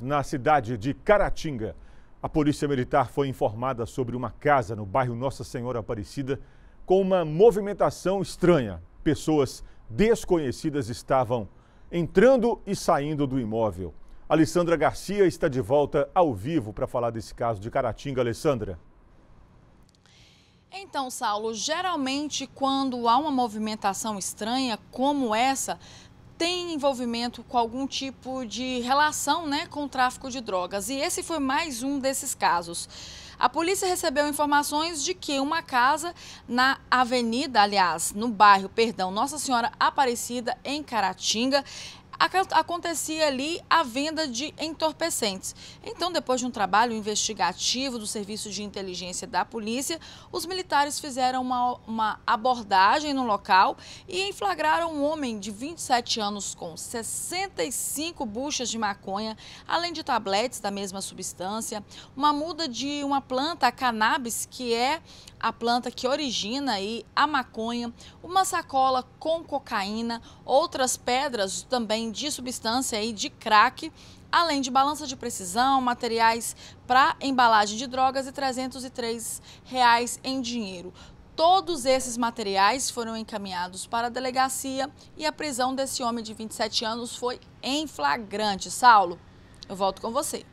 Na cidade de Caratinga, a Polícia Militar foi informada sobre uma casa no bairro Nossa Senhora Aparecida com uma movimentação estranha. Pessoas desconhecidas estavam entrando e saindo do imóvel. Alessandra Garcia está de volta ao vivo para falar desse caso de Caratinga. Alessandra. Então, Saulo, geralmente quando há uma movimentação estranha como essa, tem envolvimento com algum tipo de relação né, com o tráfico de drogas. E esse foi mais um desses casos. A polícia recebeu informações de que uma casa na avenida, aliás, no bairro, perdão, Nossa Senhora Aparecida, em Caratinga, acontecia ali a venda de entorpecentes. Então, depois de um trabalho investigativo do Serviço de Inteligência da Polícia, os militares fizeram uma, uma abordagem no local e enflagraram um homem de 27 anos com 65 buchas de maconha, além de tabletes da mesma substância, uma muda de uma planta, a cannabis, que é a planta que origina aí a maconha, uma sacola com cocaína, outras pedras também de substância aí de crack, além de balança de precisão, materiais para embalagem de drogas e 303 reais em dinheiro. Todos esses materiais foram encaminhados para a delegacia e a prisão desse homem de 27 anos foi em flagrante. Saulo, eu volto com você.